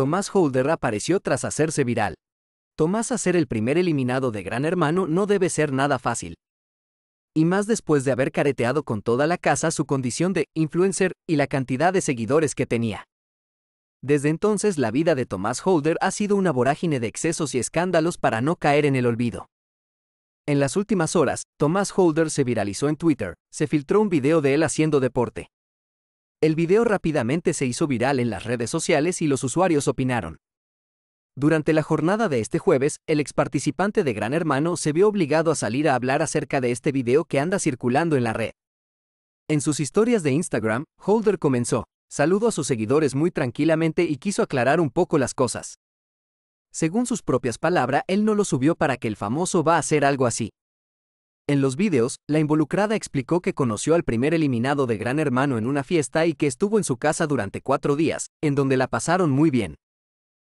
Tomás Holder apareció tras hacerse viral. Tomás ser el primer eliminado de Gran Hermano no debe ser nada fácil. Y más después de haber careteado con toda la casa su condición de influencer y la cantidad de seguidores que tenía. Desde entonces la vida de Tomás Holder ha sido una vorágine de excesos y escándalos para no caer en el olvido. En las últimas horas, Tomás Holder se viralizó en Twitter, se filtró un video de él haciendo deporte. El video rápidamente se hizo viral en las redes sociales y los usuarios opinaron. Durante la jornada de este jueves, el ex participante de Gran Hermano se vio obligado a salir a hablar acerca de este video que anda circulando en la red. En sus historias de Instagram, Holder comenzó, saludo a sus seguidores muy tranquilamente y quiso aclarar un poco las cosas. Según sus propias palabras, él no lo subió para que el famoso va a hacer algo así. En los vídeos, la involucrada explicó que conoció al primer eliminado de Gran Hermano en una fiesta y que estuvo en su casa durante cuatro días, en donde la pasaron muy bien.